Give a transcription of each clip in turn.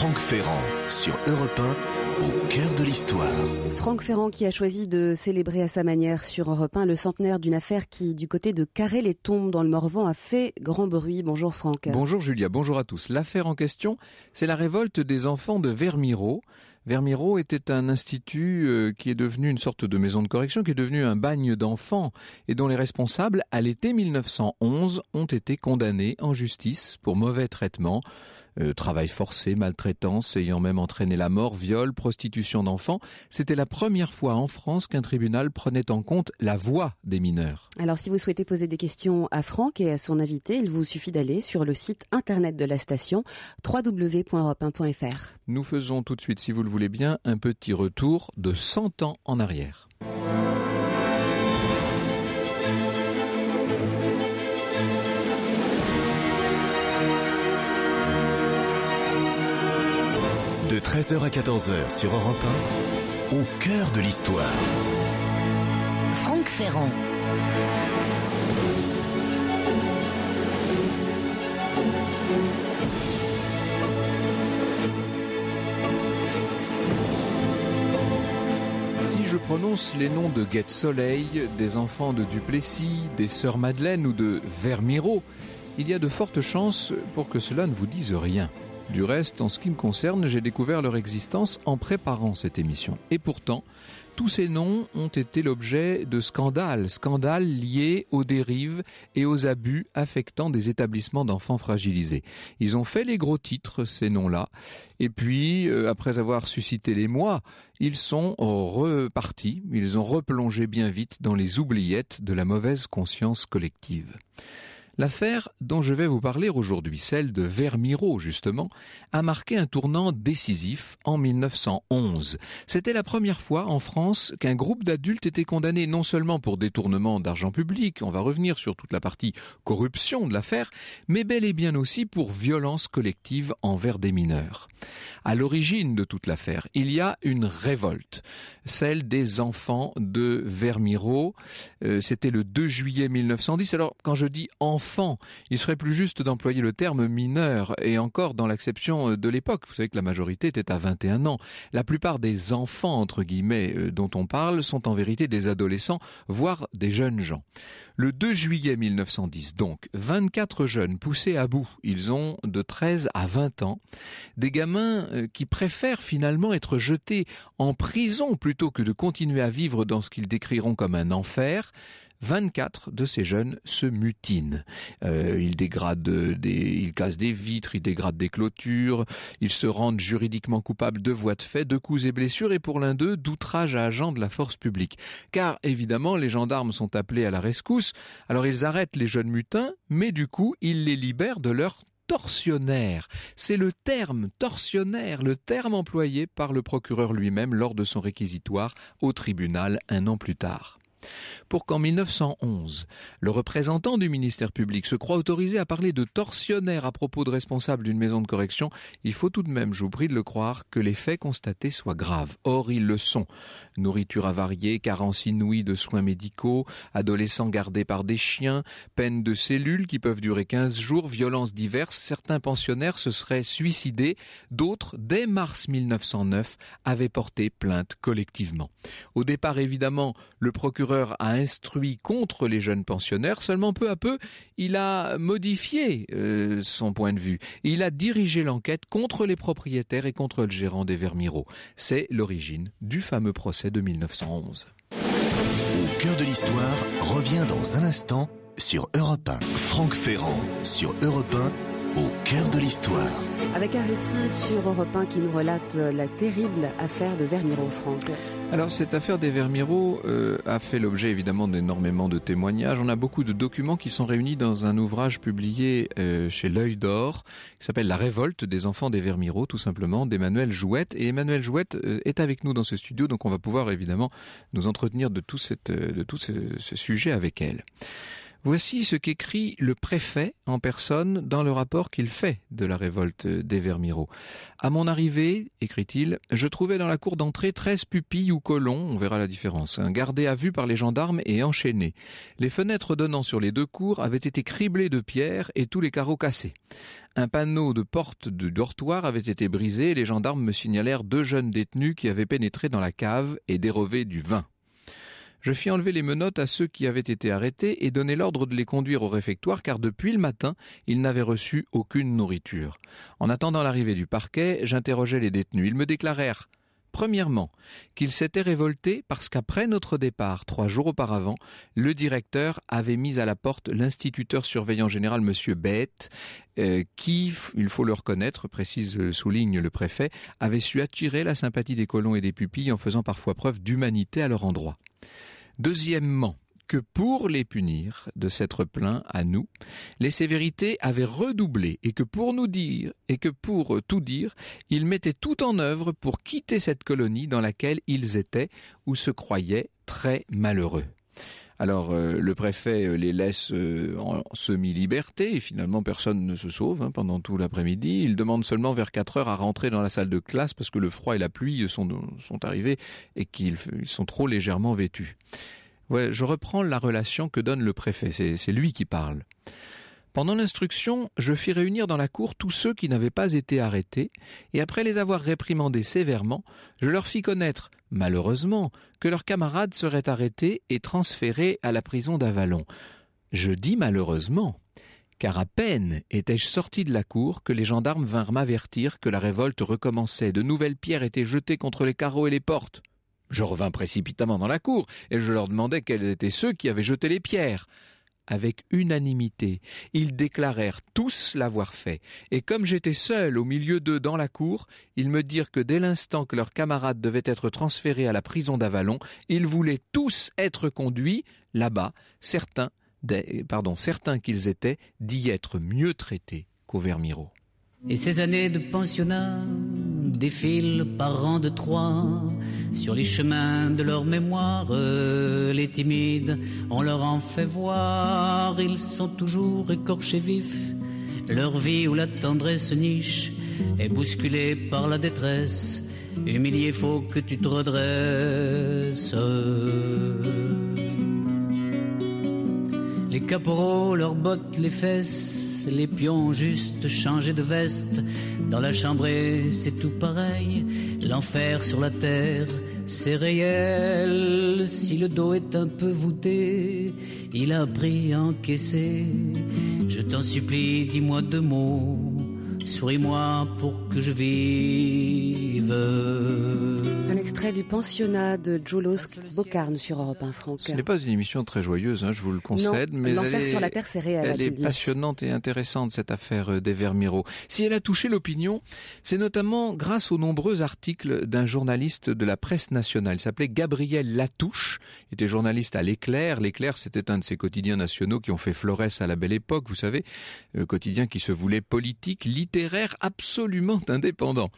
Franck Ferrand sur Europe 1 au cœur de l'histoire. Franck Ferrand qui a choisi de célébrer à sa manière sur Europe 1 le centenaire d'une affaire qui, du côté de Carré-les-Tombes dans le Morvan, a fait grand bruit. Bonjour Franck. Bonjour Julia, bonjour à tous. L'affaire en question, c'est la révolte des enfants de Vermiro. Vermiro était un institut euh, qui est devenu une sorte de maison de correction, qui est devenu un bagne d'enfants et dont les responsables, à l'été 1911, ont été condamnés en justice pour mauvais traitement. Euh, travail forcé, maltraitance, ayant même entraîné la mort, viol, prostitution d'enfants, c'était la première fois en France qu'un tribunal prenait en compte la voix des mineurs. Alors si vous souhaitez poser des questions à Franck et à son invité, il vous suffit d'aller sur le site internet de la station www.europe1.fr. Nous faisons tout de suite, si vous le voulez bien, un petit retour de 100 ans en arrière. De 13h à 14h sur Europe 1, au cœur de l'histoire. Franck Ferrand. Si je prononce les noms de Guette Soleil, des enfants de Duplessis, des sœurs Madeleine ou de Vermiro, il y a de fortes chances pour que cela ne vous dise rien. Du reste, en ce qui me concerne, j'ai découvert leur existence en préparant cette émission. Et pourtant, tous ces noms ont été l'objet de scandales, scandales liés aux dérives et aux abus affectant des établissements d'enfants fragilisés. Ils ont fait les gros titres, ces noms-là, et puis, euh, après avoir suscité les mois, ils sont repartis, ils ont replongé bien vite dans les oubliettes de la mauvaise conscience collective. L'affaire dont je vais vous parler aujourd'hui, celle de Vermiro justement, a marqué un tournant décisif en 1911. C'était la première fois en France qu'un groupe d'adultes était condamné non seulement pour détournement d'argent public, on va revenir sur toute la partie corruption de l'affaire, mais bel et bien aussi pour violence collective envers des mineurs. À l'origine de toute l'affaire, il y a une révolte, celle des enfants de Vermiro. Euh, c'était le 2 juillet 1910. Alors quand je dis enfants, il serait plus juste d'employer le terme mineur, et encore dans l'acception euh, de l'époque. Vous savez que la majorité était à 21 ans. La plupart des enfants, entre guillemets, euh, dont on parle, sont en vérité des adolescents, voire des jeunes gens. Le 2 juillet 1910, donc, 24 jeunes poussés à bout, ils ont de 13 à 20 ans, des gamins euh, qui préfèrent finalement être jetés en prison plutôt que de continuer à vivre dans ce qu'ils décriront comme un enfer, 24 de ces jeunes se mutinent. Euh, ils dégradent des, ils cassent des vitres, ils dégradent des clôtures, ils se rendent juridiquement coupables de voies de fait, de coups et blessures, et pour l'un d'eux, d'outrage à agent de la force publique. Car évidemment, les gendarmes sont appelés à la rescousse, alors ils arrêtent les jeunes mutins, mais du coup, ils les libèrent de leur torsionnaires. C'est le terme torsionnaire, le terme employé par le procureur lui-même lors de son réquisitoire au tribunal un an plus tard pour qu'en 1911, le représentant du ministère public se croit autorisé à parler de tortionnaire à propos de responsables d'une maison de correction, il faut tout de même, je de le croire, que les faits constatés soient graves. Or, ils le sont. Nourriture avariée, carence inouïe de soins médicaux, adolescents gardés par des chiens, peines de cellules qui peuvent durer 15 jours, violences diverses, certains pensionnaires se seraient suicidés, d'autres, dès mars 1909, avaient porté plainte collectivement. Au départ, évidemment, le procureur a instruit contre les jeunes pensionnaires, seulement peu à peu, il a modifié euh, son point de vue. Il a dirigé l'enquête contre les propriétaires et contre le gérant des Vermiraux. C'est l'origine du fameux procès de 1911. Au cœur de l'histoire revient dans un instant sur Europe 1. Franck Ferrand sur Europe 1 au cœur de l'histoire. Avec un récit sur Europe 1 qui nous relate la terrible affaire de Vermiro, Franck. Alors cette affaire des Vermiro euh, a fait l'objet évidemment d'énormément de témoignages. On a beaucoup de documents qui sont réunis dans un ouvrage publié euh, chez L'œil d'or qui s'appelle La révolte des enfants des Vermiro tout simplement d'Emmanuel Jouette. Et Emmanuel Jouette euh, est avec nous dans ce studio donc on va pouvoir évidemment nous entretenir de tout, cette, de tout ce, ce sujet avec elle. Voici ce qu'écrit le préfet en personne dans le rapport qu'il fait de la révolte des Vermiraux. À mon arrivée, écrit-il, je trouvais dans la cour d'entrée treize pupilles ou colons, on verra la différence, hein, gardés à vue par les gendarmes et enchaînés. Les fenêtres donnant sur les deux cours avaient été criblées de pierres et tous les carreaux cassés. Un panneau de porte du dortoir avait été brisé et les gendarmes me signalèrent deux jeunes détenus qui avaient pénétré dans la cave et dérobé du vin je fis enlever les menottes à ceux qui avaient été arrêtés et donnai l'ordre de les conduire au réfectoire car depuis le matin, ils n'avaient reçu aucune nourriture. En attendant l'arrivée du parquet, j'interrogeai les détenus. Ils me déclarèrent Premièrement, qu'il s'était révolté parce qu'après notre départ, trois jours auparavant, le directeur avait mis à la porte l'instituteur surveillant général M. Bête, euh, qui, il faut le reconnaître, précise, euh, souligne le préfet, avait su attirer la sympathie des colons et des pupilles en faisant parfois preuve d'humanité à leur endroit. Deuxièmement, que pour les punir de s'être plaints à nous, les sévérités avaient redoublé et que pour nous dire, et que pour euh, tout dire, ils mettaient tout en œuvre pour quitter cette colonie dans laquelle ils étaient ou se croyaient très malheureux. Alors euh, le préfet euh, les laisse en semi-liberté et finalement personne ne se sauve hein, pendant tout l'après-midi. Il demande seulement vers 4 heures à rentrer dans la salle de classe parce que le froid et la pluie sont, sont arrivés et qu'ils sont trop légèrement vêtus je reprends la relation que donne le préfet, c'est lui qui parle. Pendant l'instruction, je fis réunir dans la cour tous ceux qui n'avaient pas été arrêtés, et après les avoir réprimandés sévèrement, je leur fis connaître, malheureusement, que leurs camarades seraient arrêtés et transférés à la prison d'Avalon. Je dis malheureusement, car à peine étais-je sorti de la cour que les gendarmes vinrent m'avertir que la révolte recommençait, de nouvelles pierres étaient jetées contre les carreaux et les portes. Je revins précipitamment dans la cour, et je leur demandai quels étaient ceux qui avaient jeté les pierres. Avec unanimité, ils déclarèrent tous l'avoir fait, et comme j'étais seul au milieu d'eux dans la cour, ils me dirent que dès l'instant que leurs camarades devaient être transférés à la prison d'Avalon, ils voulaient tous être conduits là-bas, certains, pardon, certains qu'ils étaient, d'y être mieux traités qu'au Vermiro. Et ces années de défilent par rang de trois sur les chemins de leur mémoire. Euh, les timides, on leur en fait voir, ils sont toujours écorchés vifs. Leur vie où la tendresse niche est bousculée par la détresse. Humilié, faut que tu te redresses. Les caporaux leur bottes, les fesses les pions juste changer de veste. Dans la chambrée, c'est tout pareil. L'enfer sur la terre, c'est réel. Si le dos est un peu voûté, il a pris encaissé. Je t'en supplie, dis-moi deux mots. Souris-moi pour que je vive extrait du pensionnat de Joulos Bocarne sur Europe 1, Franck. Ce n'est pas une émission très joyeuse, hein, je vous le concède, mais l'enfer sur la terre, c'est réel. Elle est passionnante et intéressante cette affaire euh, des Vermiro. Si elle a touché l'opinion, c'est notamment grâce aux nombreux articles d'un journaliste de la presse nationale. Il s'appelait Gabriel Latouche, il était journaliste à l'Éclair. L'Éclair, c'était un de ces quotidiens nationaux qui ont fait florès à la belle époque, vous savez, euh, quotidien qui se voulait politique, littéraire, absolument indépendant.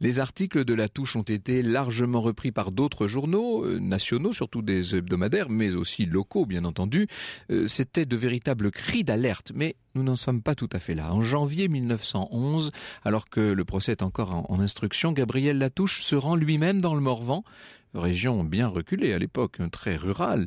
Les articles de Latouche ont été largement repris par d'autres journaux euh, nationaux, surtout des hebdomadaires, mais aussi locaux, bien entendu. Euh, c'était de véritables cris d'alerte, mais nous n'en sommes pas tout à fait là. En janvier 1911, alors que le procès est encore en instruction, Gabriel Latouche se rend lui-même dans le Morvan région bien reculée à l'époque, très rurale.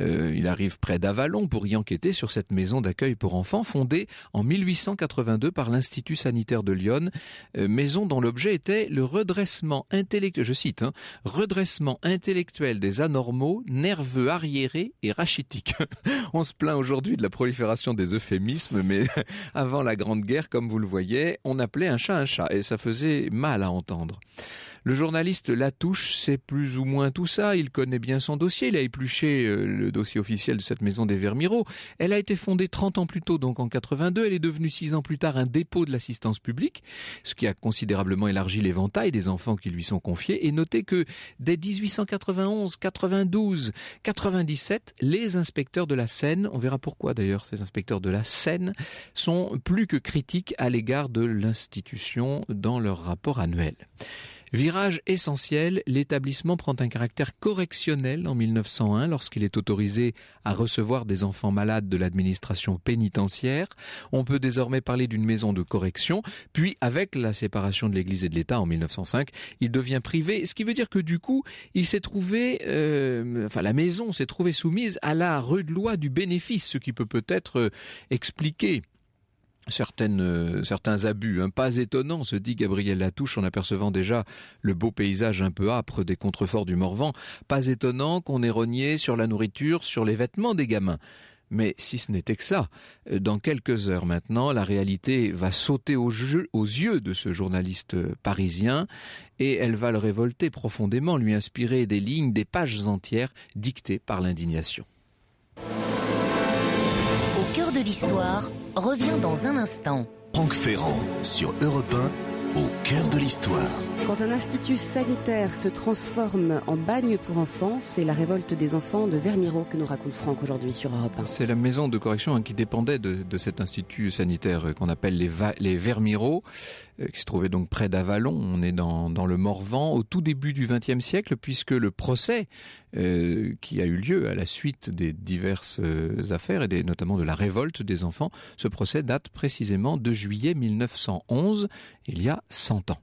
Euh, il arrive près d'Avalon pour y enquêter sur cette maison d'accueil pour enfants fondée en 1882 par l'Institut sanitaire de Lyon, euh, maison dont l'objet était le redressement intellectuel, je cite, hein, redressement intellectuel des anormaux, nerveux arriérés et rachitiques. On se plaint aujourd'hui de la prolifération des euphémismes, mais avant la Grande Guerre, comme vous le voyez, on appelait un chat un chat et ça faisait mal à entendre. Le journaliste Latouche sait plus ou moins tout ça, il connaît bien son dossier, il a épluché euh, le dossier officiel de cette maison des Vermiraux. Elle a été fondée 30 ans plus tôt, donc en 82, elle est devenue 6 ans plus tard un dépôt de l'assistance publique, ce qui a considérablement élargi l'éventail des enfants qui lui sont confiés, et notez que dès 1891, 92, 97, les inspecteurs de la Seine, on verra pourquoi d'ailleurs ces inspecteurs de la Seine, sont plus que critiques à l'égard de l'institution dans leur rapport annuel. Virage essentiel, l'établissement prend un caractère correctionnel en 1901 lorsqu'il est autorisé à recevoir des enfants malades de l'administration pénitentiaire. On peut désormais parler d'une maison de correction, puis avec la séparation de l'Église et de l'État en 1905, il devient privé, ce qui veut dire que du coup, il s'est trouvé, euh, enfin la maison s'est trouvée soumise à la rude loi du bénéfice, ce qui peut peut-être euh, expliquer euh, certains abus. Hein. pas étonnant, se dit Gabriel Latouche en apercevant déjà le beau paysage un peu âpre des contreforts du Morvan. Pas étonnant qu'on ait rogné sur la nourriture, sur les vêtements des gamins. Mais si ce n'était que ça, euh, dans quelques heures maintenant, la réalité va sauter aux yeux de ce journaliste euh, parisien et elle va le révolter profondément, lui inspirer des lignes, des pages entières dictées par l'indignation de l'histoire revient dans un instant. Franck Ferrand sur Europe 1, au cœur de l'histoire. Quand un institut sanitaire se transforme en bagne pour enfants, c'est la révolte des enfants de Vermiro que nous raconte Franck aujourd'hui sur Europe 1. C'est la maison de correction hein, qui dépendait de, cet institut sanitaire euh, qu'on appelle les, les Vermiro, euh, qui se trouvait donc près d'Avalon. On est dans, le Morvan au tout début du XXe siècle, puisque le procès euh, qui a eu lieu à la suite des diverses affaires et des, notamment de la révolte des enfants, ce procès date précisément de juillet 1911, il y a 100 ans.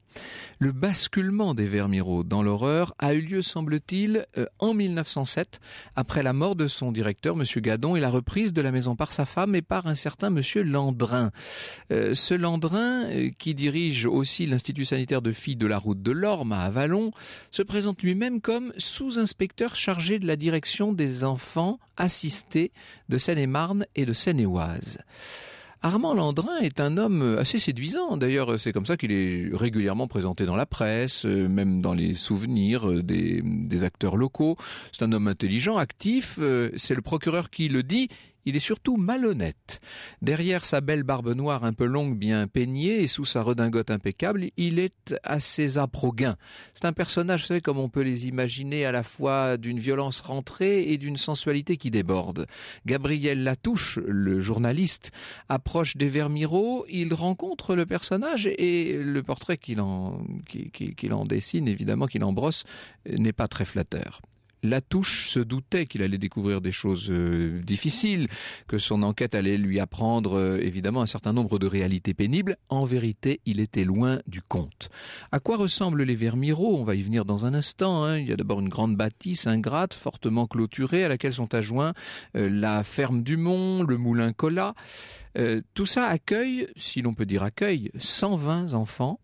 Le basculement des Vermiraux dans l'horreur a eu lieu, semble-t-il, euh, en 1907, après la mort de son directeur, M. Gadon, et la reprise de la maison par sa femme et par un certain M. Landrin. Euh, ce Landrin, euh, qui dirige aussi l'Institut sanitaire de filles de la route de l'Orme à Avalon, se présente lui-même comme sous-inspecteur chargé de la direction des enfants assistés de Seine-et-Marne et de Seine-et-Oise. Armand Landrin est un homme assez séduisant. D'ailleurs, c'est comme ça qu'il est régulièrement présenté dans la presse, euh, même dans les souvenirs euh, des, acteurs locaux. C'est un homme intelligent, actif. Euh, c'est le procureur qui le dit il est surtout malhonnête. Derrière sa belle barbe noire un peu longue, bien peignée, et sous sa redingote impeccable, il est assez abrogain. C'est un personnage, vous savez, comme on peut les imaginer, à la fois d'une violence rentrée et d'une sensualité qui déborde. Gabriel Latouche, le journaliste, approche des Vermiraux. il rencontre le personnage et le portrait qu'il en, qu'il en dessine, évidemment, qu'il en brosse, n'est pas très flatteur. Latouche se doutait qu'il allait découvrir des choses euh, difficiles, que son enquête allait lui apprendre euh, évidemment un certain nombre de réalités pénibles. En vérité, il était loin du compte. À quoi ressemblent les Vermiraux On va y venir dans un instant. Hein. Il y a d'abord une grande bâtisse ingrate, fortement clôturée, à laquelle sont adjoints euh, la ferme du Mont, le moulin Cola. tout ça accueille, si l'on peut dire accueille, 120 enfants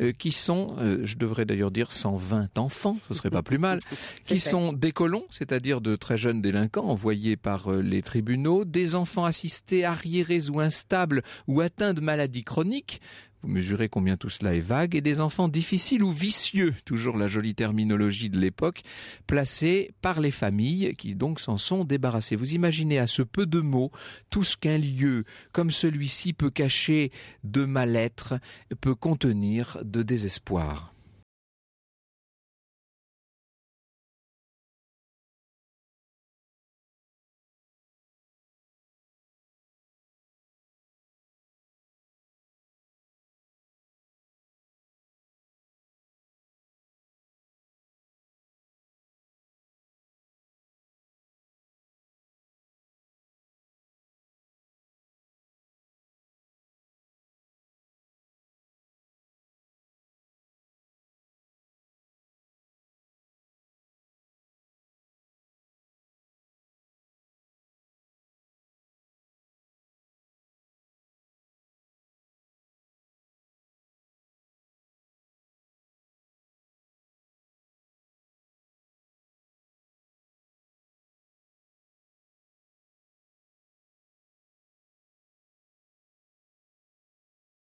euh, qui sont, euh, je devrais d'ailleurs dire 120 enfants, ce serait pas plus mal, qui sont des colons, c'est-à-dire de très jeunes délinquants envoyés par euh, les tribunaux, des enfants assistés, arriérés ou instables ou atteints de maladies chroniques, vous mesurez combien tout cela est vague et des enfants difficiles ou vicieux, toujours la jolie terminologie de l'époque, placés par les familles qui donc s'en sont débarrassées. Vous imaginez à ce peu de mots tout ce qu'un lieu comme celui-ci peut cacher de mal-être, peut contenir de désespoir.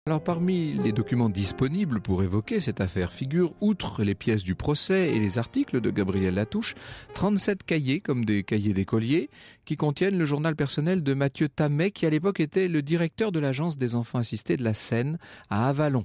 Alors parmi les documents disponibles pour évoquer cette affaire figurent, outre les pièces du procès et les articles de Gabriel Latouche, 37 cahiers comme des cahiers d'écoliers qui contiennent le journal personnel de Mathieu Tamet qui à l'époque était le directeur de l'agence des enfants assistés de la Seine à Avalon.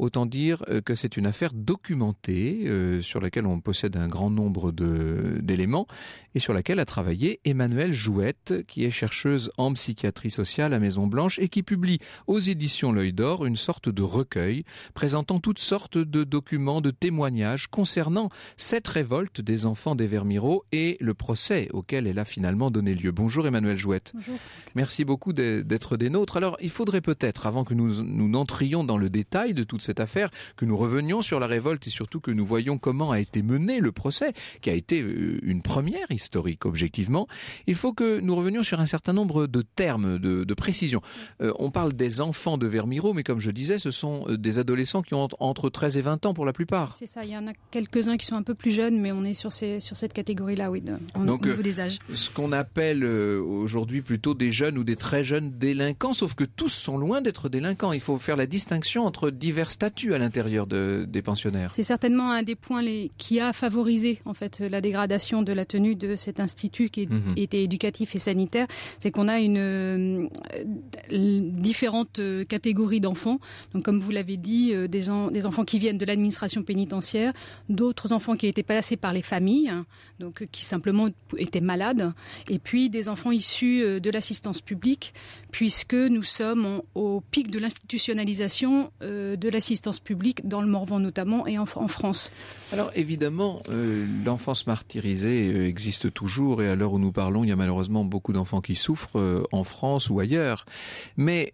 Autant dire euh, que c'est une affaire documentée euh, sur laquelle on possède un grand nombre d'éléments et sur laquelle a travaillé Emmanuelle Jouette, qui est chercheuse en psychiatrie sociale à Maison Blanche et qui publie aux éditions L'œil d'or une sorte de recueil présentant toutes sortes de documents, de témoignages concernant cette révolte des enfants des Vermiraux et le procès auquel elle a finalement donné lieu. Bonjour Emmanuelle Jouette. Bonjour. Merci beaucoup d'être des nôtres. Alors, il faudrait peut-être, avant que nous, nous n'entrions dans le détail de toute cette cette affaire, que nous revenions sur la révolte et surtout que nous voyons comment a été mené le procès, qui a été euh, une première historique objectivement, il faut que nous revenions sur un certain nombre de termes, de, de précisions. Euh, on parle des enfants de Vermiro, mais comme je disais, ce sont euh, des adolescents qui ont entre 13 et 20 ans pour la plupart. C'est ça, il y en a quelques-uns qui sont un peu plus jeunes, mais on est sur, ces, sur cette catégorie-là, oui, Donc, au niveau des âges. Ce qu'on appelle aujourd'hui plutôt des jeunes ou des très jeunes délinquants, sauf que tous sont loin d'être délinquants. Il faut faire la distinction entre diverses à l'intérieur des pensionnaires. C'est certainement un des points qui a favorisé en fait la dégradation de la tenue de cet institut qui mhm. était éducatif et sanitaire, c'est qu'on a une euh, différentes euh, catégories d'enfants. Donc comme vous l'avez dit, euh, des, enfants qui viennent de l'administration pénitentiaire, d'autres enfants qui étaient passés par les familles, hein, donc qui simplement étaient malades, et puis des enfants issus de l'assistance publique, puisque nous sommes au pic de l'institutionnalisation de la assistance publique dans le Morvan notamment et en, en France. Alors évidemment, euh, l'enfance martyrisée euh, existe toujours et à l'heure où nous parlons, il y a malheureusement beaucoup d'enfants qui souffrent euh, en France ou ailleurs. Mais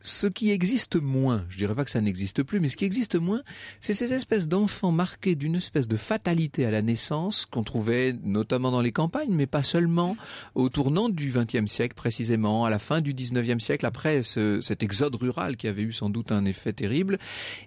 ce qui existe moins, je dirais pas que ça n'existe plus, mais ce qui existe moins, c'est ces espèces d'enfants marqués d'une espèce de fatalité à la naissance qu'on trouvait notamment dans les campagnes, mais pas seulement au tournant du XXe siècle précisément, à la fin du XIXe siècle, après cet exode rural qui avait eu sans doute un effet terrible,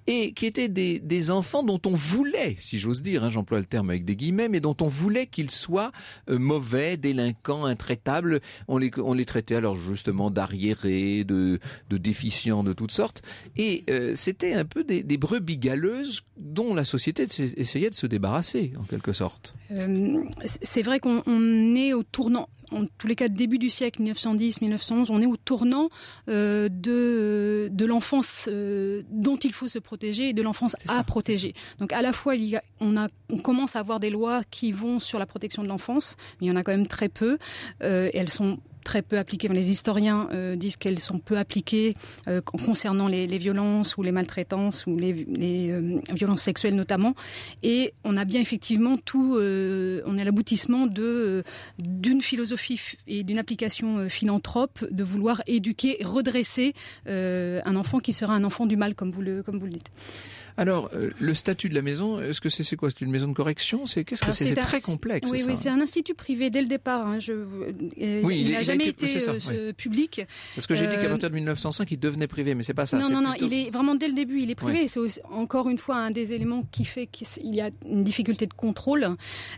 et qui étaient des, enfants dont on voulait, si j'ose dire, hein, j'emploie le terme avec des guillemets, mais dont on voulait qu'ils soient euh, mauvais, délinquants, intraitables. On les, traitait alors justement d'arriérés, de, de de toutes sortes. Et euh, c'était un peu des, brebis galeuses dont la société essayait de se débarrasser, en quelque sorte. Euh, c'est vrai qu'on est au tournant, en tous les cas début du siècle 1910-1911, on est au tournant euh, de, de l'enfance dont il faut se protéger et de l'enfance à protéger. Donc à la fois, on, a, on commence à avoir des lois qui vont sur la protection de l'enfance, mais il y en a quand même très peu. et elles sont très peu appliquées. Les historiens euh, disent qu'elles sont peu appliquées euh, concernant les, violences ou les maltraitances ou les, euh, violences sexuelles notamment. Et on a bien effectivement tout, on est l'aboutissement d'une philosophie et d'une application philanthrope de vouloir éduquer, redresser un enfant qui sera un enfant du mal, comme vous le, comme vous le dites. Alors, euh, le statut de la maison, est-ce que c'est quoi C'est une maison de correction C'est qu'est-ce que c'est très complexe. Oui, c'est un institut privé dès le départ. Hein, je, oui, il n'a jamais été, euh, public. Parce que j'ai dit qu'à euh, partir de 1905, il devenait privé, mais c'est pas ça. Non, non, non. Il est vraiment dès le début, il est privé. C'est encore une fois un des éléments qui fait qu'il y a une difficulté de contrôle.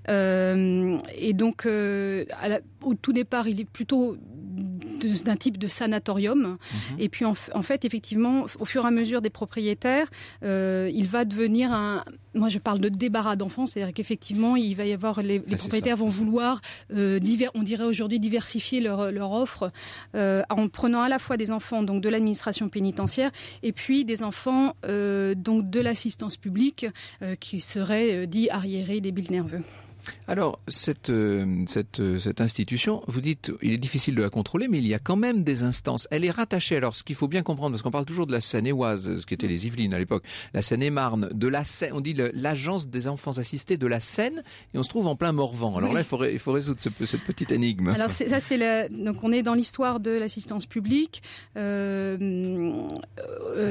et donc, au tout départ, il est plutôt d'un type de sanatorium. Mhm. Et puis en, fait, effectivement, au fur et à mesure des propriétaires, euh, il va devenir un. Moi, je parle de débarras d'enfants, c'est-à-dire qu'effectivement, il va y avoir les, propriétaires vont vouloir, euh, on dirait aujourd'hui, diversifier leur, leur offre euh, en prenant à la fois des enfants donc de l'administration pénitentiaire et puis des enfants donc de l'assistance publique qui seraient dits arriérés, débiles nerveux. Alors, cette, euh, euh, cette, institution, vous dites, il est difficile de la contrôler, mais il y a quand même des instances. Elle est rattachée, alors ce qu'il faut bien comprendre, parce qu'on parle toujours de la Seine-et-Oise, ce qui était les Yvelines à l'époque, la Seine-et-Marne, de la on dit l'agence des enfants assistés de la Seine, et on se trouve en plein Morvan. Alors là, il faut, résoudre ce, cette petite énigme. Alors ça, c'est Donc on est dans l'histoire de l'assistance publique. Euh,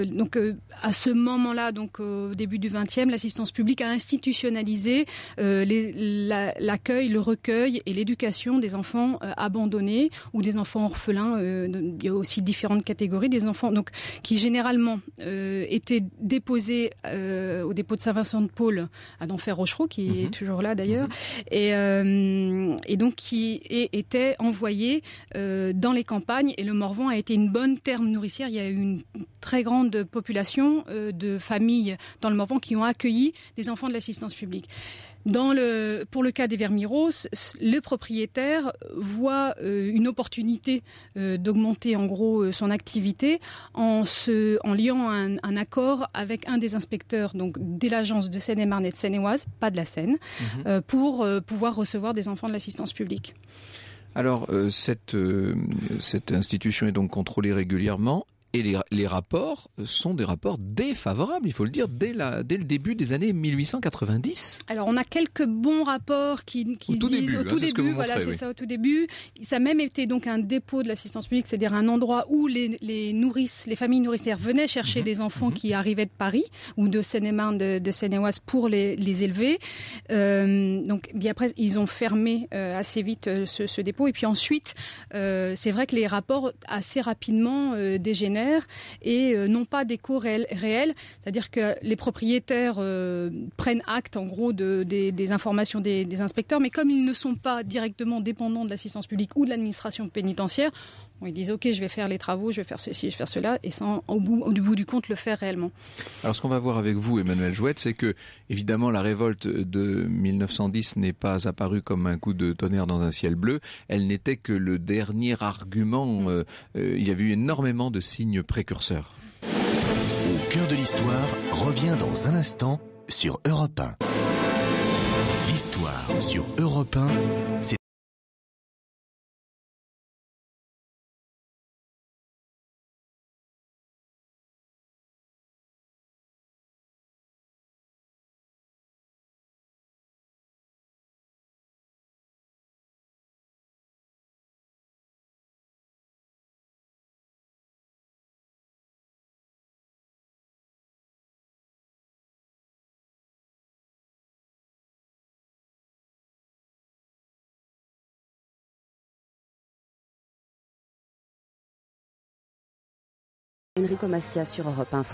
donc à ce moment-là, donc au début du XXe, l'assistance publique a institutionnalisé les l'accueil, le recueil et l'éducation des enfants euh, abandonnés ou des enfants orphelins. Euh, il y a aussi différentes catégories des enfants donc qui généralement euh, étaient déposés au dépôt de Saint-Vincent-de-Paul à Denfert-Rochereau, qui est mhm. toujours là d'ailleurs, mhm. et, donc qui étaient envoyés dans les campagnes. Et le Morvan a été une bonne terme nourricière. Il y a eu une très grande population de familles dans le Morvan qui ont accueilli des enfants de l'assistance publique. Dans le, pour le cas des Vermiros, le propriétaire voit euh, une opportunité euh, d'augmenter en gros euh, son activité en, se, en liant un, accord avec un des inspecteurs donc de l'agence de Seine-et-Marne et de Seine-et-Oise, pas de la Seine, mhm. pour pouvoir recevoir des enfants de l'assistance publique. Alors cette institution est donc contrôlée régulièrement. Et les, rapports sont des rapports défavorables, il faut le dire, dès, dès le début des années 1890. Alors on a quelques bons rapports qui, qui au tout disent début, au hein, tout début, voilà, c'est ça au tout début. Ça a même été donc un dépôt de l'assistance publique, c'est-à-dire un endroit où les, nourrices, les familles nourricières venaient chercher mhm. des mhm. enfants qui arrivaient de Paris ou de Seine-et-Marne, de, Seine-et-Oise pour les, élever. Euh, donc bien après ils ont fermé euh, assez vite euh, ce, ce, dépôt et puis ensuite c'est vrai que les rapports assez rapidement dégénèrent et euh, non pas d'écho réel. réels, C'est-à-dire que les propriétaires euh, prennent acte en gros des, informations des, des inspecteurs, mais comme ils ne sont pas directement dépendants de l'assistance publique ou de l'administration pénitentiaire, ils disent OK, je vais faire les travaux, je vais faire ceci, je vais faire cela, et sans au bout, au bout du compte le faire réellement. Alors ce qu'on va voir avec vous, Emmanuel Jouette, c'est que évidemment la révolte de 1910 n'est pas apparue comme un coup de tonnerre dans un ciel bleu. Elle n'était que le dernier argument. Euh, euh, il y avait eu énormément de signes précurseurs. Au cœur de l'histoire revient dans un instant sur Europe 1. L'histoire sur Europe 1, c'est sur Europe 1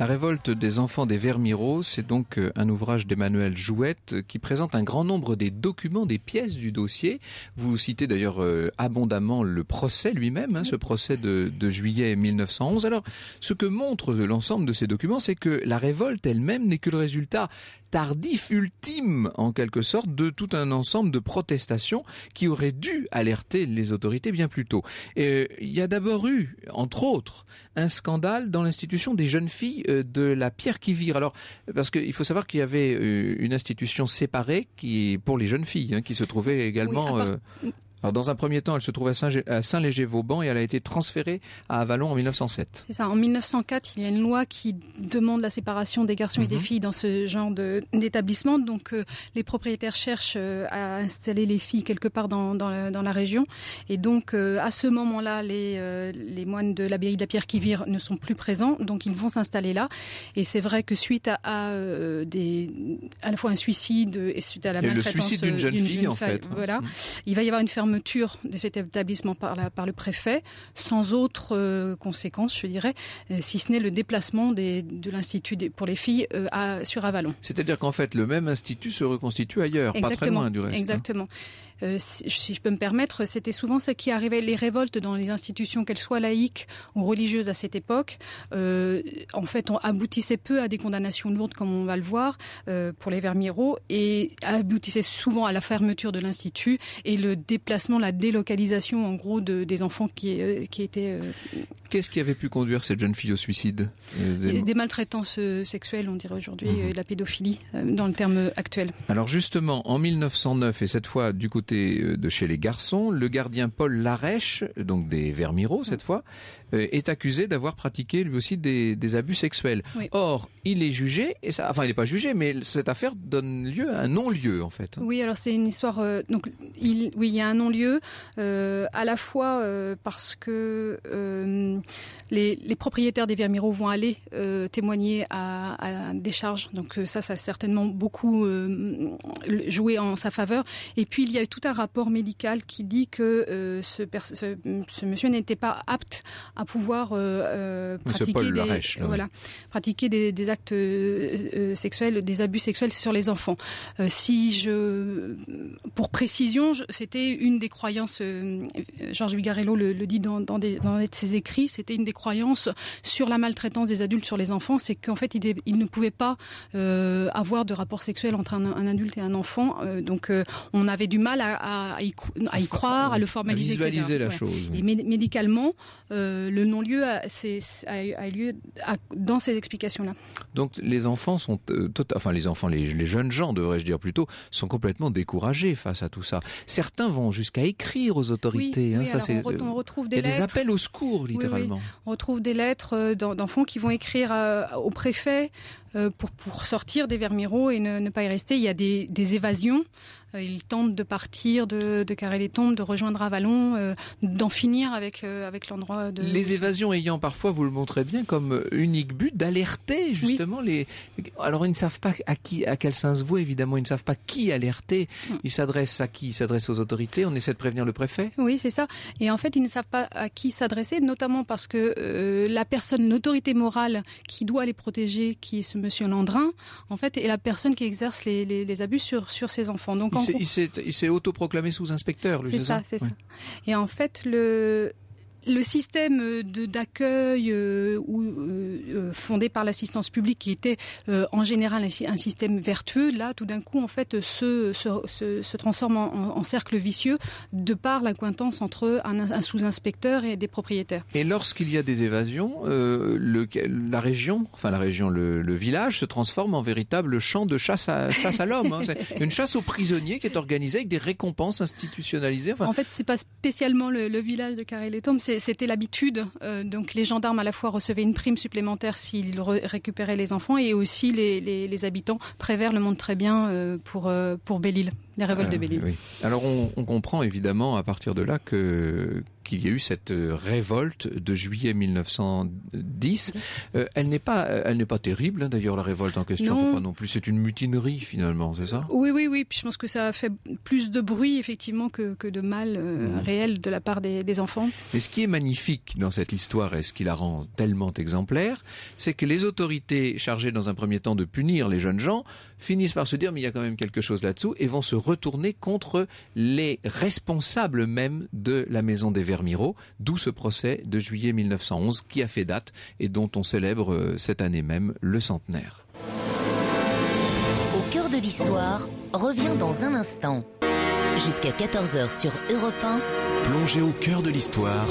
La révolte des enfants des Vermiraux, c'est donc euh, un ouvrage d'Emmanuel Jouette euh, qui présente un grand nombre des documents, des pièces du dossier. Vous citez d'ailleurs euh, abondamment le procès lui-même, hein, ce procès de, de juillet 1911. Alors, ce que montre l'ensemble de ces documents, c'est que la révolte elle-même n'est que le résultat tardif, ultime en quelque sorte, de tout un ensemble de protestations qui auraient dû alerter les autorités bien plus tôt. Et euh, il y a d'abord eu, entre autres, un scandale dans l'institution des jeunes filles euh, de la pierre qui vire. Alors, parce qu'il faut savoir qu'il y avait euh, une institution séparée qui pour les jeunes filles, hein, qui se trouvait également dans un premier temps, elle se trouvait à Saint-Léger-Vauban et elle a été transférée à Avalon en 1907. C'est ça. En 1904, il y a une loi qui demande la séparation des garçons et des mhm. filles dans ce genre d'établissement. Donc, euh, les propriétaires cherchent euh, à installer les filles quelque part dans, la, région. Et donc, euh, à ce moment-là, les, moines de l'abbaye de la Pierre qui ne sont plus présents. Donc, ils vont s'installer là. Et c'est vrai que suite à, la fois un suicide et suite à la maltraitance d'une jeune, fille, en fait. Hein. Voilà. Mhm. Il va y avoir une ferme fermeture de cet établissement par, le préfet, sans autre euh, conséquence, je dirais, euh, si ce n'est le déplacement de l'Institut pour les filles euh, à, sur Avalon. C'est-à-dire qu'en fait, le même institut se reconstitue ailleurs, pas très loin du reste. Hein. Exactement. Euh, si je peux me permettre, c'était souvent ce qui arrivait. Les révoltes dans les institutions, qu'elles soient laïques ou religieuses à cette époque, euh, en fait, on aboutissait peu à des condamnations lourdes, comme on va le voir euh, pour les vermiro et aboutissait souvent à la fermeture de l'institut et le déplacement, la délocalisation, en gros, de, des enfants qui, qui étaient. Qu'est-ce qui avait pu conduire cette jeune fille au suicide des... des... maltraitances sexuelles, on dirait aujourd'hui, mhm. et la pédophilie, dans le terme actuel. Alors justement, en 1909 et cette fois du côté euh, de chez les garçons, le gardien Paul Larèche, donc des Vermiraux cette fois, euh, est accusé d'avoir pratiqué lui aussi des, abus sexuels. Or, il est jugé, et ça, enfin, il n'est pas jugé, mais cette affaire donne lieu à un non-lieu, en fait. Oui, alors c'est une histoire. Euh, donc, il, oui, il y a un non-lieu, euh, à la fois parce que les, propriétaires des Vermiro vont aller témoigner à, des charges. Donc, ça, ça a certainement beaucoup joué en sa faveur. Et puis, il y a eu tout un rapport médical qui dit que ce, ce, ce monsieur n'était pas apte à pouvoir euh, euh, pratiquer, des, voilà, pratiquer, des, actes euh, sexuels, des abus sexuels sur les enfants. si je, pour précision, c'était une des croyances, Georges Vigarello le, dit dans, des, ses écrits, c'était une des croyances sur la maltraitance des adultes sur les enfants, c'est qu'en fait, il, ne pouvait pas avoir de rapport sexuel entre un, adulte et un enfant. donc, on avait du mal à, à, y, croire, à le formaliser, visualiser la chose. Et médicalement, le non-lieu a, lieu dans ces explications-là. Donc les enfants sont, euh, tota, enfin les enfants, les, jeunes gens, devrais-je dire plutôt, sont complètement découragés face à tout ça. Certains vont jusqu'à écrire aux autorités. Oui, hein, on, retrouve des, des appels au secours, littéralement. on retrouve des lettres euh, d'enfants qui vont écrire euh, au préfet pour, sortir des vermiro et ne, pas y rester. Il y a des évasions. Euh, ils tentent de partir, de, carrer les tombes, de rejoindre Avalon, euh, d'en finir avec, euh, avec l'endroit de... Les évasions ayant parfois, vous le montrez bien, comme unique but d'alerter justement les... Alors ils ne savent pas à qui, à quel sens vous évidemment, ils ne savent pas qui alerter. Mm. Ils s'adressent à qui Ils s'adressent aux autorités, on essaie de prévenir le préfet Oui, c'est ça. Et en fait, ils ne savent pas à qui s'adresser, notamment parce que la personne, l'autorité morale qui doit les protéger, qui est ce monsieur Landrin, en fait, est la personne qui exerce les, les abus sur, sur ses enfants. Donc, il s'est autoproclamé sous-inspecteur, C'est ça, c'est ça. Et en fait, le, le système euh, d'accueil euh, euh, fondé par l'assistance publique, qui était en général un, système vertueux, là, tout d'un coup, en fait, se, se, transforme en, cercle vicieux de par la entre un, sous-inspecteur et des propriétaires. Et lorsqu'il y a des évasions, la région, enfin la région, le, village se transforme en véritable champ de chasse à, à l'homme. Hein. Une chasse aux prisonniers qui est organisée avec des récompenses institutionnalisées. En fait, c'est pas spécialement le, le village de Carré-les-Tombes, c'est c'était l'habitude. Euh, donc les gendarmes à la fois recevaient une prime supplémentaire s'ils récupéraient les enfants et aussi les, habitants. prévèrent le monde très bien euh, pour, euh, pour belle les révoltes ah, de belle Alors on, on, comprend évidemment à partir de là que qu'il y a eu cette euh, révolte de juillet 1910. Euh, elle n'est pas, euh, elle n'est pas terrible hein, d'ailleurs la révolte en question. non plus, c'est une mutinerie finalement, c'est ça Oui, oui, oui. je pense que ça a fait plus de bruit effectivement que, que de mal mmh. réel de la part des, des enfants. Mais ce qui est magnifique dans cette histoire et ce qui la rend tellement exemplaire, c'est que les autorités chargées dans un premier temps de punir les jeunes gens finissent par se dire mais il y a quand même quelque chose là-dessous et vont se retourner contre les responsables même de la maison des Verts Miro, d'où ce procès de juillet 1911 qui a fait date et dont on célèbre euh, cette année même le centenaire. Au cœur de l'histoire revient dans un instant. Jusqu'à 14h sur Europe 1. Plongez au cœur de l'histoire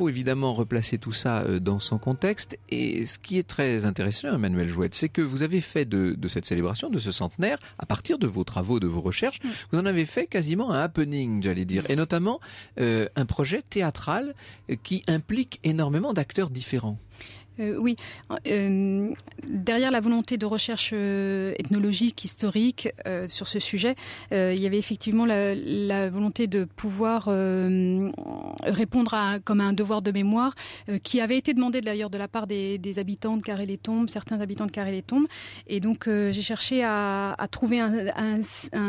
faut évidemment replacer tout ça euh, dans son contexte. Et ce qui est très intéressant, Emmanuel Jouette, c'est que vous avez fait de, cette célébration, de ce centenaire, à partir de vos travaux, de vos recherches, mm. vous en avez fait quasiment un happening, j'allais dire, et notamment euh, un projet théâtral euh, qui implique énormément d'acteurs différents. Euh, oui. Euh, derrière la volonté de recherche euh, ethnologique, historique sur ce sujet, il y avait effectivement la, volonté de pouvoir répondre à, comme un devoir de mémoire qui avait été demandé d'ailleurs de la part des, habitants de Carré-les-Tombes, certains habitants de Carré-les-Tombes. Et donc j'ai cherché à, trouver un,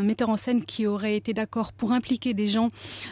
metteur en scène qui aurait été d'accord pour impliquer des gens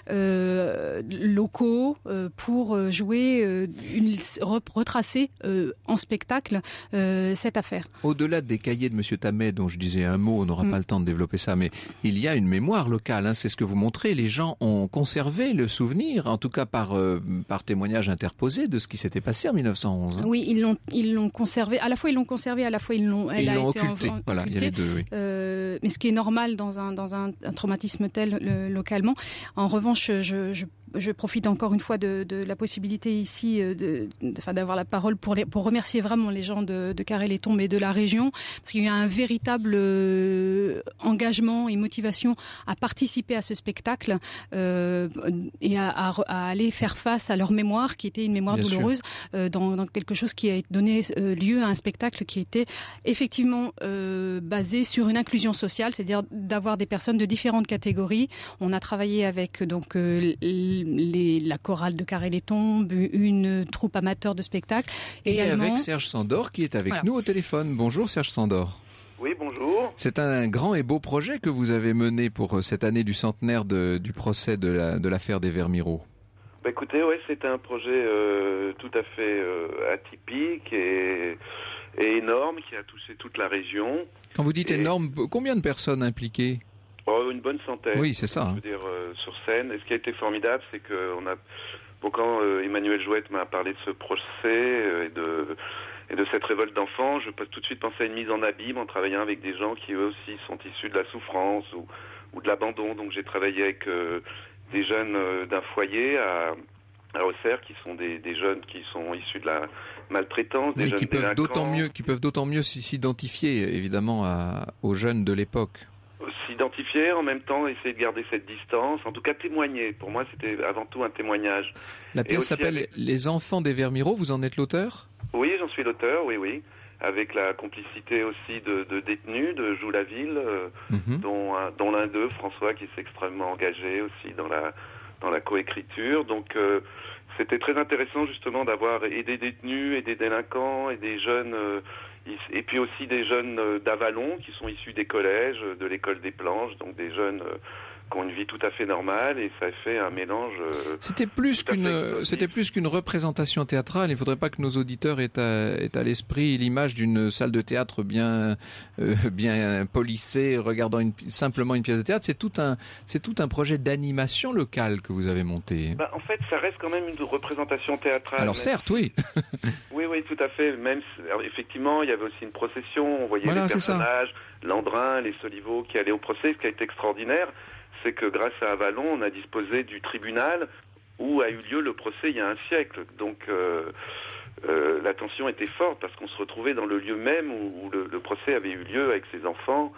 locaux pour jouer, une, retracer euh, en spectacle euh, cette affaire. Au-delà des cahiers de Monsieur Tamet, dont je disais un mot, on n'aura mm. pas le temps de développer ça, mais il y a une mémoire locale. Hein, c'est ce que vous montrez. Les gens ont conservé le souvenir, en tout cas par euh, par témoignage interposé, de ce qui s'était passé en 1911. Hein. Oui, ils l'ont ils l'ont conservé. À la fois ils l'ont conservé, à la fois ils l'ont ils l'ont occulté. voilà, il y a deux. Oui. mais ce qui est normal dans un dans un, traumatisme tel localement. En revanche, je, je je profite encore une fois de, la possibilité ici euh, d'avoir la parole pour, pour remercier vraiment les gens de, de Carré-les-Tombes et de la région, parce qu'il y a un véritable euh, engagement et motivation à participer à ce spectacle euh, et à, aller faire face à leur mémoire, qui était une mémoire douloureuse, dans, quelque chose qui a donné lieu à un spectacle qui était effectivement basé sur une inclusion sociale, c'est-à-dire d'avoir des personnes de différentes catégories. On a travaillé avec donc la chorale de Carré les Tombes, une troupe amateur de spectacle. Et avec Serge Sandor qui est avec nous au téléphone. Bonjour Serge Sandor. Oui, bonjour. C'est un grand et beau projet que vous avez mené pour euh, cette année du centenaire du procès de l'affaire des Vermiraux. Bah, écoutez, oui, c'est un projet euh, tout à fait euh, atypique et, énorme qui a touché toute la région. Quand vous dites énorme, combien de personnes impliquées Oh, une bonne santé Oui, c'est ça. Hein. Euh, sur scène. Et ce qui a été formidable, c'est que on a. quand euh, Emmanuel Jouette m'a parlé de ce procès euh, et de cette révolte d'enfants, je peux tout de suite penser à une mise en abîme en travaillant avec des gens qui eux aussi sont issus de la souffrance ou de l'abandon. Donc j'ai travaillé avec des jeunes d'un foyer à Auxerre, qui sont des, jeunes qui sont issus de la maltraitance, des jeunes qui peuvent d'autant mieux, qui peuvent d'autant mieux s'identifier évidemment aux jeunes de l'époque s'identifier, en même temps essayer de garder cette distance, en tout cas témoigner. Pour moi, c'était avant tout un témoignage. La pièce s'appelle Les enfants des Vermiraux, vous en êtes l'auteur Oui, j'en suis l'auteur, oui, oui. Avec la complicité aussi de, de détenus de joue la ville euh, mhm. dont, euh, dont l'un d'eux, François, qui s'est extrêmement engagé aussi dans la, dans la coécriture. Donc euh, c'était très intéressant justement d'avoir aidé des détenus et des délinquants et des jeunes et puis aussi des jeunes euh, d'Avalon qui sont issus des collèges, euh, de l'école des planches, donc des jeunes euh, qui ont une vie tout à fait normale et ça fait un mélange. Euh, c'était plus qu'une, c'était plus qu'une représentation théâtrale. Il ne faudrait pas que nos auditeurs aient à, l'esprit l'image d'une salle de théâtre bien, euh, bien polissée, regardant simplement une pièce de théâtre. C'est tout un, c'est tout un projet d'animation locale que vous avez monté. Bah, en fait, ça reste quand même une représentation théâtrale. Alors certes, oui. oui, oui, tout à fait. Même effectivement, il y avait aussi une procession. On voyait les personnages, Landrin, les Soliveaux qui allaient au procès, ce qui a été extraordinaire c'est que grâce à Avalon, on a disposé du tribunal où a eu lieu le procès il y a un siècle. Donc euh, euh, la tension était forte parce qu'on se retrouvait dans le lieu même où, le, procès avait eu lieu avec ses enfants.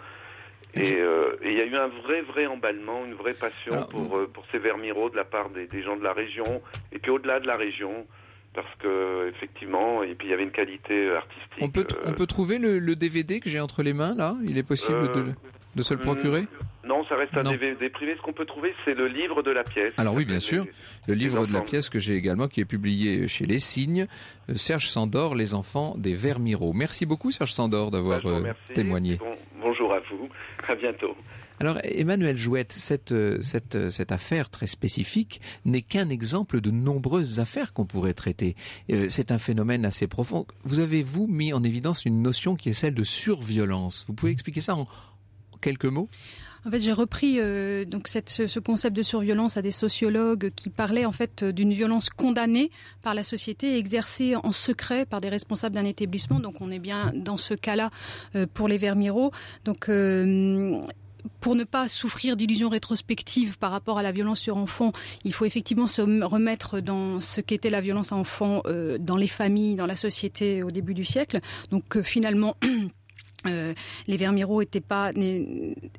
Euh, et il y a eu un vrai, vrai emballement, une vraie passion pour, pour ces Vermiraux de la part des, gens de la région, et puis au-delà de la région, parce que effectivement, et puis il y avait une qualité artistique. On peut, on peut trouver le, DVD que j'ai entre les mains là. Il est possible de de de se le procurer hmm. Non, ça reste un privé. Ce qu'on peut trouver, c'est le livre de la pièce. Alors oui, bien sûr. Le livre de la pièce que j'ai également, qui est publié chez Les Signes. Euh, Serge Sandor, Les enfants des Vermiraux. Merci beaucoup, Serge Sandor, d'avoir bah, euh, témoigné. bonjour à vous. À bientôt. Alors Emmanuel Jouette, euh, cette, affaire très spécifique n'est qu'un exemple de nombreuses affaires qu'on pourrait traiter. c'est un phénomène assez profond. Vous avez, vous, mis en évidence une notion qui est celle de surviolence. Vous pouvez expliquer ça en, quelques mots en fait, j'ai repris euh, donc cette, ce, concept de surviolence à des sociologues qui parlaient en fait euh, d'une violence condamnée par la société, exercée en secret par des responsables d'un établissement. Donc, on est bien dans ce cas-là euh, pour les Vermiro. Donc pour ne pas souffrir d'illusions rétrospectives par rapport à la violence sur enfants, il faut effectivement se remettre dans ce qu'était la violence à enfants dans les familles, dans la société au début du siècle. Donc finalement Euh, les vermiro étaient pas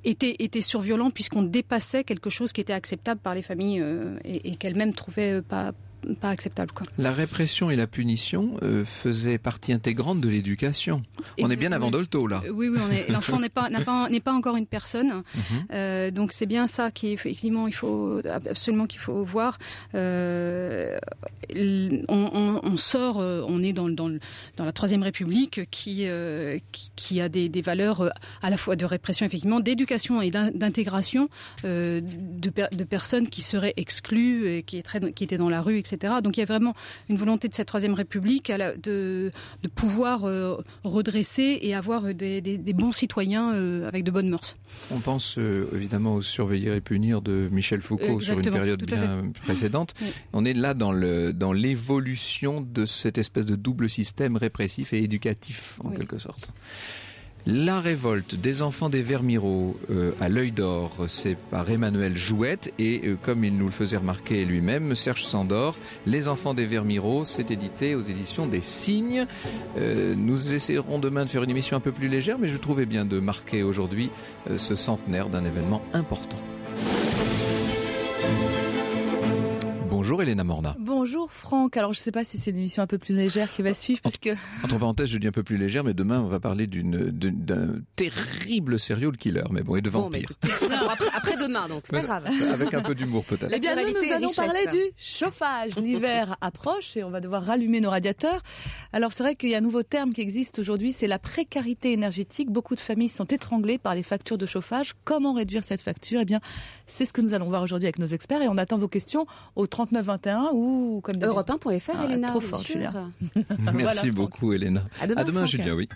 étaient, surviolents puisqu'on dépassait quelque chose qui était acceptable par les familles euh, et, et qu'elles-mêmes trouvaient euh, pas acceptable. La répression et la punition euh, faisaient partie intégrante de l'éducation. On est bien avant Dolto là. Euh, oui, oui, l'enfant n'est pas, encore une personne. Mhm. Euh, donc c'est bien ça qui il faut absolument qu'il faut voir. on, sort, on est dans, la troisième République qui, a des, valeurs à la fois de répression effectivement, d'éducation et d'intégration de, personnes qui seraient exclues et qui, étaient dans la rue, etc. Donc il y a vraiment une volonté de cette Troisième République de, pouvoir euh, redresser et avoir euh, des, bons citoyens euh, avec de bonnes mœurs. On pense évidemment au Surveiller et punir de Michel Foucault sur une période bien précédente. On est là dans l'évolution dans de cette espèce de double système répressif et éducatif en quelque sorte. La révolte des enfants des Vermiraux euh, à l'œil d'or, c'est par Emmanuel Jouette et euh, comme il nous le faisait remarquer lui-même, Serge Sandor, Les enfants des Vermiraux, c'est édité aux éditions des Signes. Euh, nous essaierons demain de faire une émission un peu plus légère, mais je trouvais bien de marquer aujourd'hui ce centenaire d'un événement important. Bonjour Elena Morna. Bonjour Franck. Alors je ne sais pas si c'est une émission un peu plus légère qui va suivre, que. Entre parenthèses, je dis un peu plus légère, mais demain on va parler d'un terrible serial killer, mais bon, et de vampire. après, demain, donc c'est pas grave. Avec un peu d'humour peut-être. Eh bien nous, nous allons parler du chauffage. L'hiver approche et on va devoir rallumer nos radiateurs. Alors c'est vrai qu'il y a un nouveau terme qui existe aujourd'hui, c'est la précarité énergétique. Beaucoup de familles sont étranglées par les factures de chauffage. Comment réduire cette facture Eh bien, c'est ce que nous allons voir aujourd'hui avec nos experts et on attend vos questions au 30 3921 ou comme Europe1.fr, ah, Elena. Trop fort, Julien. Merci voilà, beaucoup, Elena. À demain, à demain Julien, oui.